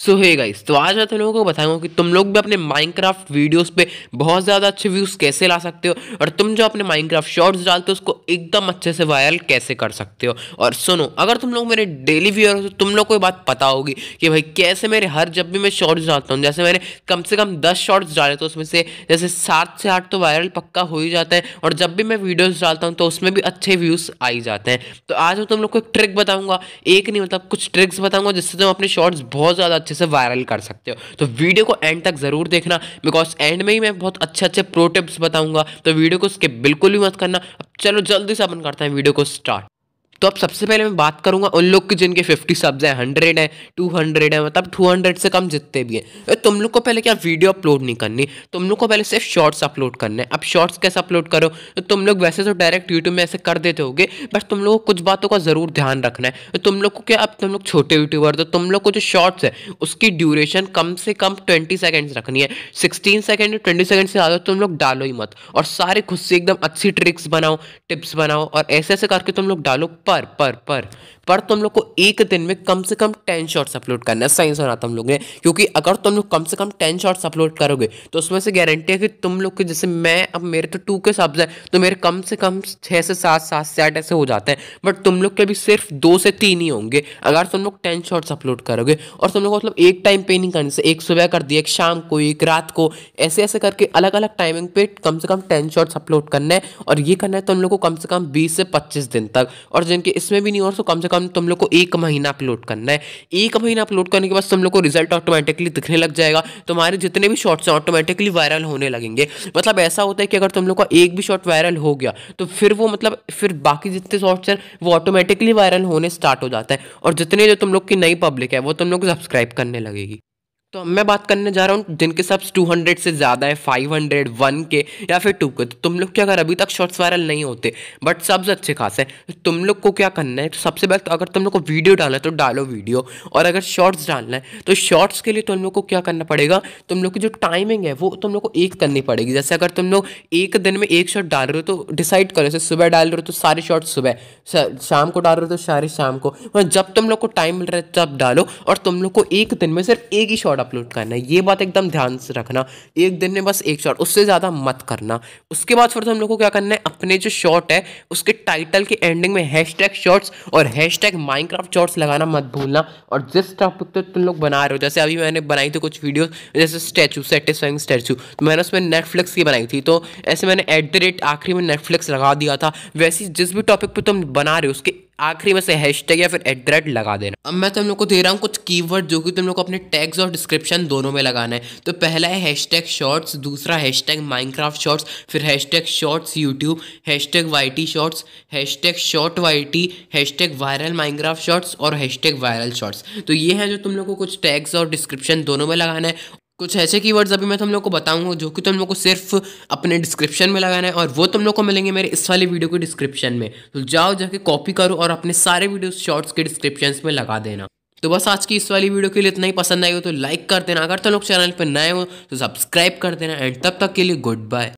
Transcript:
सो hey guys तो आज मैं तुम लोगों को बताऊंगा कि तुम लोग भी अपने माइनक्राफ्ट वीडियोस पे बहुत ज़्यादा अच्छे व्यूज़ कैसे ला सकते हो और तुम जो अपने माइनक्राफ्ट शॉर्ट्स डालते हो उसको एकदम अच्छे से वायरल कैसे कर सकते हो और सुनो अगर तुम लोग मेरे डेली व्यूअर हो तो तुम लोग को ये बात पता होगी कि भाई कैसे मेरे हर जब भी मैं शॉर्ट्स डालता हूँ जैसे मैंने कम से कम दस शॉर्ट्स डाले तो उसमें से जैसे सात से आठ तो वायरल पक्का हो ही जाता है और जब भी मैं वीडियोज़ डालता हूँ तो उसमें भी अच्छे व्यूज़ आ ही जाते हैं तो आज मैं तुम लोग को एक ट्रिक बताऊँगा एक नहीं मतलब कुछ ट्रिक्स बताऊँगा जिससे तुम अपने शॉर्ट्स बहुत ज़्यादा अच्छे से वायरल कर सकते हो तो वीडियो को एंड तक ज़रूर देखना बिकॉज एंड में ही मैं बहुत अच्छे अच्छे प्रो टिप्स बताऊंगा तो वीडियो को स्किप बिल्कुल भी मत करना चलो जल्दी से अपन करते हैं वीडियो को स्टार्ट तो अब सबसे पहले मैं बात करूंगा उन लोग की जिनके फिफ्टी सब्स हैं हंड्रेड है टू हंड्रेड है मतलब टू हंड्रेड से कम जितने भी हैं तो तुम लोग को पहले क्या वीडियो अपलोड नहीं करनी तुम लोग को पहले सिर्फ शॉर्ट्स अपलोड करने हैं अब शॉर्ट्स कैसे अपलोड करो तो तुम लोग वैसे तो डायरेक्ट यूट्यूब में ऐसे कर देते होगे बस तुम लोग को कुछ बातों का ज़रूर ध्यान रखना है तो तुम लोग को क्या अब तुम लोग छोटे यूट्यूबर तो तुम लोग को जो शॉर्ट्स है उसकी ड्यूरेशन कम से कम ट्वेंटी सेकेंड्स रखनी है सिक्सटीन सेकेंड ट्वेंटी सेकेंड से ज़्यादा तुम लोग डालो ही मत और सारे खुद से एकदम अच्छी ट्रिक्स बनाओ टिप्स बनाओ और ऐसे ऐसे करके तुम लोग डालो पर पर पर पर तुम लोग को एक दिन में कम से कम टेन शॉर्ट्स अपलोड करना है साइंस होना तुम लोग ने क्योंकि अगर तुम लोग कम से कम टेन शॉर्ट्स अपलोड करोगे तो उसमें से गारंटी है कि तुम लोग के जैसे मैं अब मेरे तो टू के सब्ज हैं तो मेरे कम से कम छः से सात सात से आठ ऐसे हो जाते हैं बट तुम लोग के भी सिर्फ दो से तीन ही होंगे अगर तुम लोग टेन शॉर्ट्स अपलोड करोगे और तुम लोग मतलब एक टाइम पे नहीं करने से एक सुबह कर दिया एक शाम को एक रात को ऐसे ऐसे करके अलग अलग टाइमिंग पे कम से कम टेन शॉर्ट्स अपलोड करना है और ये करना है तुम लोग को कम से कम बीस से पच्चीस दिन तक और जिनके इसमें भी नहीं हो तो कम से कम तुम लोग को एक महीना अपलोड करना है एक महीना अपलोड करने के बाद तुम लोग को रिजल्ट ऑटोमेटिकली दिखने लग जाएगा तुम्हारे जितने भी शॉर्ट्स हैं ऑटोमेटिकली वायरल होने लगेंगे मतलब ऐसा होता है कि अगर तुम लोग का एक भी शॉर्ट वायरल हो गया तो फिर वो मतलब फिर बाकी जितने शॉर्ट्स हैं वो ऑटोमेटिकली वायरल होने स्टार्ट हो जाता है और जितने जो तुम लोग की नई पब्लिक है वो तुम लोग सब्सक्राइब करने लगेगी तो मैं बात करने जा रहा हूँ जिनके सब्स 200 से ज़्यादा है 500, 1 के या फिर 2 के तो तुम लोग क्या अगर अभी तक शॉर्ट्स वायरल नहीं होते बट सब्स अच्छे खास हैं तो तुम लोग को क्या करना है तो सबसे पहले तो अगर तुम लोग को वीडियो डालना है तो डालो वीडियो और अगर शॉर्ट्स डालना है तो शॉर्ट्स के लिए तुम लोग को क्या करना पड़ेगा तुम लोग की जो टाइमिंग है वो तुम लोग को एक करनी पड़ेगी जैसे अगर तुम लोग एक दिन में एक शॉर्ट डाल रहे हो तो डिसाइड करो जैसे सुबह डाल रहे हो तो सारे शॉर्ट्स सुबह शाम को डाल रहे हो तो सारे शाम को जब तुम लोग को टाइम मिल रहा है तब डालो और तुम लोग को एक दिन में सिर्फ एक ही शॉर्ट अपलोड करना है ये बात एकदम ध्यान से रखना एक दिन में बस एक शॉर्ट उससे ज़्यादा मत करना उसके बाद फिर तो हम लोग को क्या करना है अपने जो शॉर्ट है उसके टाइटल के एंडिंग में हैश टैग शॉर्ट्स और हैश टैग माइनक्राफ्ट शॉर्ट्स लगाना मत भूलना और जिस टॉपिक पर तुम लोग बना रहे हो जैसे अभी मैंने बनाई थी कुछ वीडियो जैसे स्टैचू सेटिस्फाइंग स्टैचू तो मैंने उसमें नेटफ्लिक्स की बनाई थी तो ऐसे मैंने एट द रेट आखिरी में नेटफ्लिक्स लगा दिया था वैसे जिस भी टॉपिक पर तुम बना रहे हो उसके आखिरी में से हैशटैग या फिर एट लगा देना अब मैं तुम लोग को दे रहा हूँ कुछ कीवर्ड जो कि तुम लोग को अपने टैग्स और डिस्क्रिप्शन दोनों में लगाना है तो पहला है हैशटैग शॉर्ट्स दूसरा हैशटैग माइनक्राफ्ट शॉर्ट्स फिर hashtag shorts YouTube hashtag Y shorts hashtag short Y hashtag viral Minecraft shorts और हैशटैग वायरल शॉर्ट्स तो ये हैं जो तुम लोग को कुछ टैग्स और डिस्क्रिप्शन दोनों में लगाना है कुछ ऐसे कीवर्ड्स अभी मैं तुम लोग को बताऊंगा जो कि तुम लोग को सिर्फ अपने डिस्क्रिप्शन में लगाना है और वो तुम लोग को मिलेंगे मेरे इस वाले वीडियो के डिस्क्रिप्शन में तो जाओ जाके कॉपी करो और अपने सारे वीडियो शॉर्ट्स के डिस्क्रिप्शन में लगा देना तो बस आज की इस वाली वीडियो के लिए इतना ही पसंद आई हो तो लाइक कर देना अगर तुम लोग चैनल पर नए हो तो सब्सक्राइब कर देना एंड तब तक के लिए गुड बाय